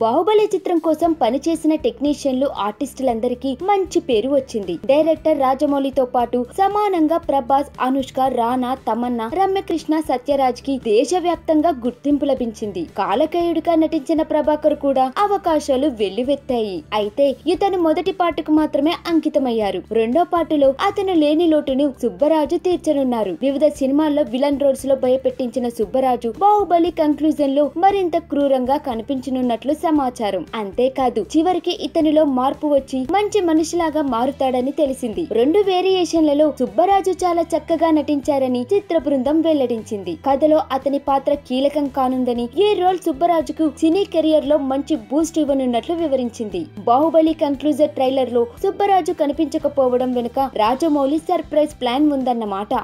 బాహుబలి చిత్రం కోసం పనిచేసిన టెక్నీషియన్లు ఆర్టిస్టులందరికీ మంచి పేరు వచ్చింది డైరెక్టర్ రాజమౌళితో పాటు సమానంగా ప్రభాస్ అనుష్క రానా తమన్నా రమ్యకృష్ణ సత్యరాజ్ కి దేశవ్యాప్తంగా గుర్తింపు లభించింది కాలకేయుడిగా నటించిన ప్రభాకర్ కూడా అవకాశాలు వెల్లువెత్తాయి అయితే ఇతను మొదటి పాటకు మాత్రమే అంకితమయ్యారు రెండో పాటలో అతను లేని లోటును సుబ్బరాజు తీర్చనున్నారు వివిధ సినిమాల్లో విలన్ రోల్స్ లో భయపెట్టించిన సుబ్బరాజు బాహుబలి కంక్లూజన్ లో మరింత క్రూరంగా కనిపించనున్నట్లు సమాచారం అంతేకాదు చివరికి ఇతనిలో మార్పు వచ్చి మంచి మనిషిలాగా మారుతాడని తెలిసింది రెండు వేరియేషన్లలో సుబ్బరాజు చాలా చక్కగా నటించారని చిత్ర బృందం వెల్లడించింది కథలో అతని పాత్ర కీలకం కానుందని ఈ రోల్ సుబ్బరాజుకు సినీ కెరియర్ లో మంచి బూస్ట్ ఇవ్వనున్నట్లు వివరించింది బాహుబలి కంక్లూజర్ ట్రైలర్ లో సుబ్బరాజు కనిపించకపోవడం వెనుక రాజమౌళి సర్ప్రైజ్ ప్లాన్ ఉందన్నమాట